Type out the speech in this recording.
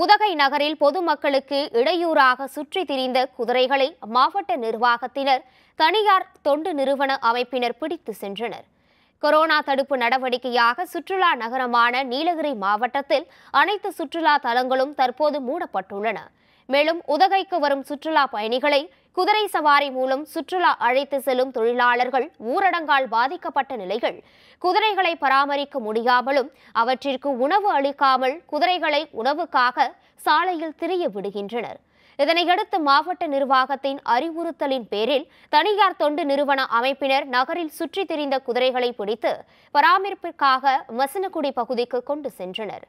உதகை நகரில் பொதுமக்களுக்கு இடையூறாக சுற்றி திரிந்த குதிரைகளை மாவட்ட நிர்வாகத்தினர் தனியார் தொண்டு நிறுவன அமைப்பினர் பிடித்து சென்றனர் கொரோனா தடுப்பு நடவடிக்கையாக சுற்றுலா நகரமான நீலகிரி மாவட்டத்தில் அனைத்து சுற்றுலா தலங்களும் தற்போது மூடப்பட்டுள்ளன மேலும் உதகைக்கு வரும் சுற்றுலா பயணிகளை குதிரை சவாரி மூலம் சுற்றுலா அழைத்து செல்லும் தொழிலாளர்கள் ஊரடங்கால் பாதிக்கப்பட்ட நிலைகள் குதிரைகளை பராமரிக்க முடியாமலும் அவற்றிற்கு உணவு அளிக்காமல் குதிரைகளை உணவுக்காக சாலையில் திரிய விடுகின்றனர் இதனையடுத்து மாவட்ட நிர்வாகத்தின் அறிவுறுத்தலின் பேரில் தனியார் தொண்டு நிறுவன அமைப்பினர் நகரில் சுற்றித் திரிந்த குதிரைகளை பிடித்து பராமரிப்பிற்காக வசனக்குடி பகுதிக்கு கொண்டு சென்றனர்